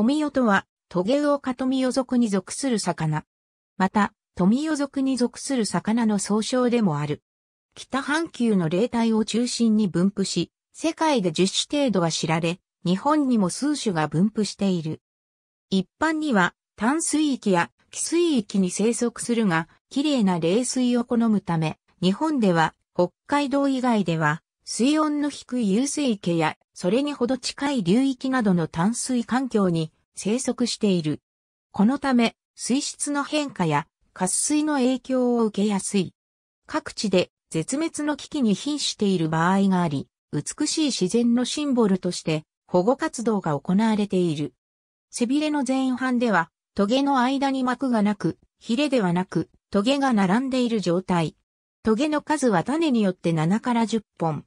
富代とは、トゲウオトミ代族に属する魚。また、富代族に属する魚の総称でもある。北半球の霊体を中心に分布し、世界で10種程度は知られ、日本にも数種が分布している。一般には、淡水域や汽水域に生息するが、綺麗な冷水を好むため、日本では北海道以外では、水温の低い遊水池や、それにほど近い流域などの淡水環境に生息している。このため、水質の変化や渇水の影響を受けやすい。各地で絶滅の危機に瀕している場合があり、美しい自然のシンボルとして保護活動が行われている。背びれの前半では、トゲの間に膜がなく、ヒレではなく、トゲが並んでいる状態。トゲの数は種によって7から10本。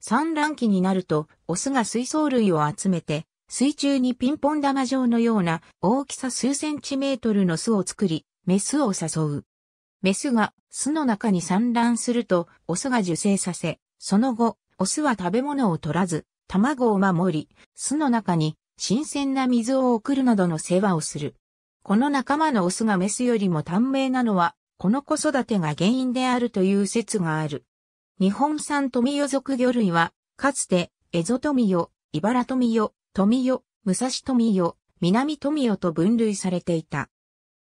産卵期になると、オスが水槽類を集めて、水中にピンポン玉状のような大きさ数センチメートルの巣を作り、メスを誘う。メスが巣の中に産卵すると、オスが受精させ、その後、オスは食べ物を取らず、卵を守り、巣の中に新鮮な水を送るなどの世話をする。この仲間のオスがメスよりも短命なのは、この子育てが原因であるという説がある。日本産トミヨ属魚類は、かつて、エゾトミイバラトミヨ、富代、武蔵富代、南富代と分類されていた。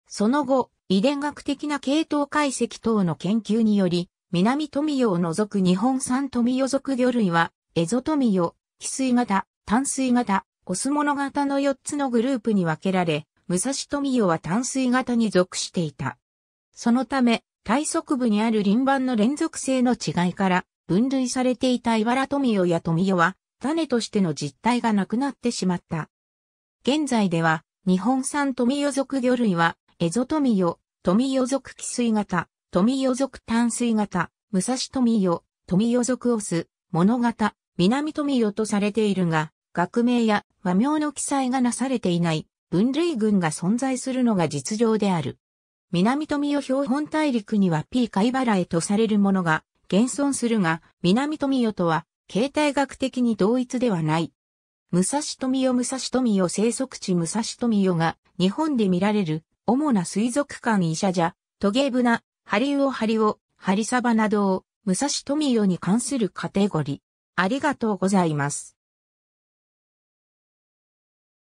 その後、遺伝学的な系統解析等の研究により、南富代を除く日本産富代属魚類は、エゾ富代、翡翠型、淡水型、オスモノ型の4つのグループに分けられ、武蔵富代は淡水型に属していた。そのため、体側部にある輪盤の連続性の違いから、分類されていた茨富代や富代は、種としての実態がなくなってしまった。現在では、日本産富与属魚類は、エゾ富与、富与属汽水型、富与属淡水型、武蔵富与、富与属オス、物型、南富与とされているが、学名や和名の記載がなされていない分類群が存在するのが実情である。南富与標本大陸には P 貝払いとされるものが現存するが、南富与とは形態学的に同一ではない。武蔵富代武蔵富代生息地武蔵富代が日本で見られる主な水族館医者じゃ、トゲブナ、ハリウオハリオ、ハリサバなどを武蔵富代に関するカテゴリー。ありがとうございます。